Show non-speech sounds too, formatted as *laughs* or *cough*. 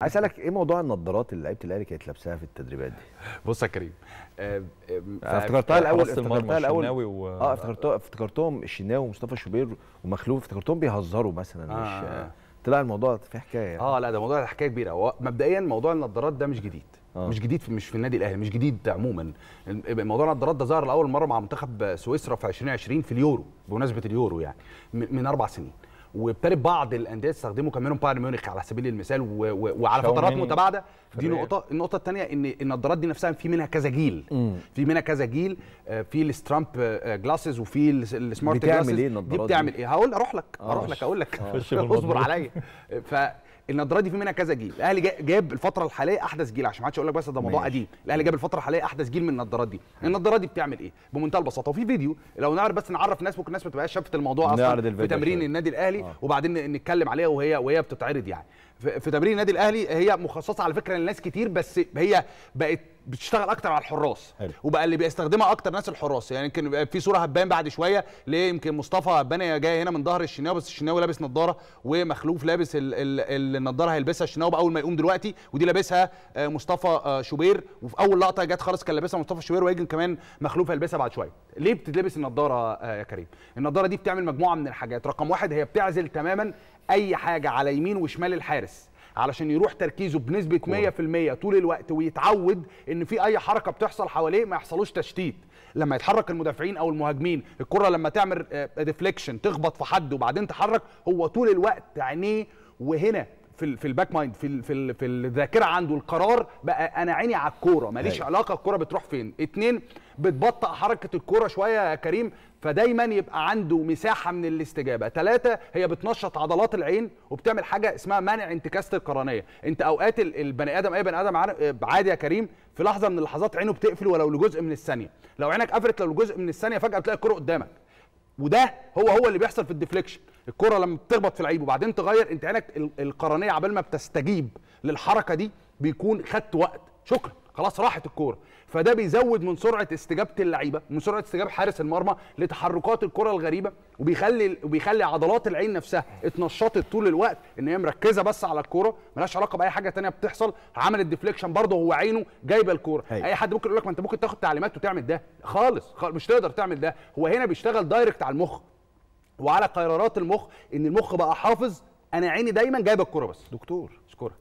عايز اسالك ايه موضوع النظارات اللي لعيبه الاهلي كانت لابساها في التدريبات دي؟ بص يا كريم آه، آه، آه، افتكرتها الاول افتكرتها الاول و... اه افتكرتها افتكرتهم الشناوي ومصطفى شوبير ومخلوف افتكرتهم بيهزروا مثلا آه. مش آه. طلع الموضوع في حكايه يعني. اه لا ده موضوع حكايه كبيره هو مبدئيا موضوع النظارات ده مش جديد آه. مش جديد في مش في النادي الاهلي مش جديد عموما موضوع النظارات ده ظهر لاول مره مع منتخب سويسرا في 2020 في اليورو بمناسبه اليورو يعني من اربع سنين وابتدت بعض الانديه تستخدمه كمان بايرن ميونخ على سبيل المثال وعلى فترات متباعده دي نقطه النقطه الثانيه ان النظارات دي نفسها في منها كذا جيل مم. في منها كذا جيل آه، في السترامب جلاسز آه، وفي السمارت جلاسز بتعمل ايه النظارات دي بتعمل ايه هقول اروح لك آه، اروح لك اقول لك *laughs* اصبر عليا النضاره دي في منها كذا جيل الاهلي جاب الفتره الحاليه احدث جيل عشان ما حدش يقول لك بس ده موضوع قديم الاهلي جاب الفتره الحاليه احدث جيل من النضارات دي النضارات دي بتعمل ايه بمنتهى البساطه وفي فيديو لو نعرف بس نعرف ناس ممكن الناس ما تبقاش شافت الموضوع اصلا في تمرين النادي الاهلي آه. وبعدين نتكلم عليها وهي وهي بتتعرض يعني في تمرين النادي الاهلي هي مخصصه على فكره لناس كتير بس هي بقت بتشتغل اكتر على الحراس حلو. وبقى اللي بيستخدمها اكتر ناس الحراس يعني يمكن في صوره هتبان بعد شويه ليه يمكن مصطفى هباني جاي هنا من ظهر الشناوي بس الشناوي لابس نظاره ومخلوف لابس ال ال النظاره هيلبسها الشناوي اول ما يقوم دلوقتي ودي لابسها آه، مصطفى آه، شوبير وفي اول لقطه جت خالص كان لابسها مصطفى شوبير وهيجي كمان مخلوف هيلبسها بعد شويه ليه بتتلبس النظاره آه، يا كريم النظاره دي بتعمل مجموعه من الحاجات رقم واحد هي بتعزل تماما اي حاجه على يمين وشمال الحارس علشان يروح تركيزه بنسبه 100% طول الوقت ويتعود ان في اي حركه بتحصل حواليه ما يحصلوش تشتيت لما يتحرك المدافعين او المهاجمين الكره لما تعمل ديفليكشن آه، تخبط في حد وبعدين تحرك هو طول الوقت عينيه وهنا في في الباك مايند في في في الذاكره عنده القرار بقى انا عيني على الكوره ماليش أيوة. علاقه الكوره بتروح فين اتنين بتبطئ حركه الكوره شويه يا كريم فدايما يبقى عنده مساحه من الاستجابه ثلاثه هي بتنشط عضلات العين وبتعمل حاجه اسمها منع انتكاسه القرنيه انت اوقات البني ادم اي بني ادم عادي يا كريم في لحظه من اللحظات عينه بتقفل ولو لجزء من الثانيه لو عينك قفلت لو لجزء من الثانيه فجاه بتلاقي الكوره قدامك وده هو هو اللي بيحصل في الديفليكشن الكره لما بتخبط في العيب وبعدين تغير انت عينك القرنيه عبال ما بتستجيب للحركه دي بيكون خدت وقت شكرا خلاص راحت الكوره فده بيزود من سرعه استجابه اللعيبه من سرعه استجابه حارس المرمى لتحركات الكره الغريبه وبيخلي وبيخلي عضلات العين نفسها اتنشطت طول الوقت ان هي مركزه بس على الكوره ملهاش علاقه باي حاجه تانية بتحصل عملت ديفليكشن برضه هو عينه جايبه الكوره اي حد ممكن يقول لك ما انت ممكن تاخد تعليمات وتعمل ده خالص, خالص مش تقدر تعمل ده هو هنا بيشتغل دايركت على المخ وعلى قرارات المخ ان المخ بقى حافظ انا عيني دايما جايبه الكوره بس دكتور اشكرك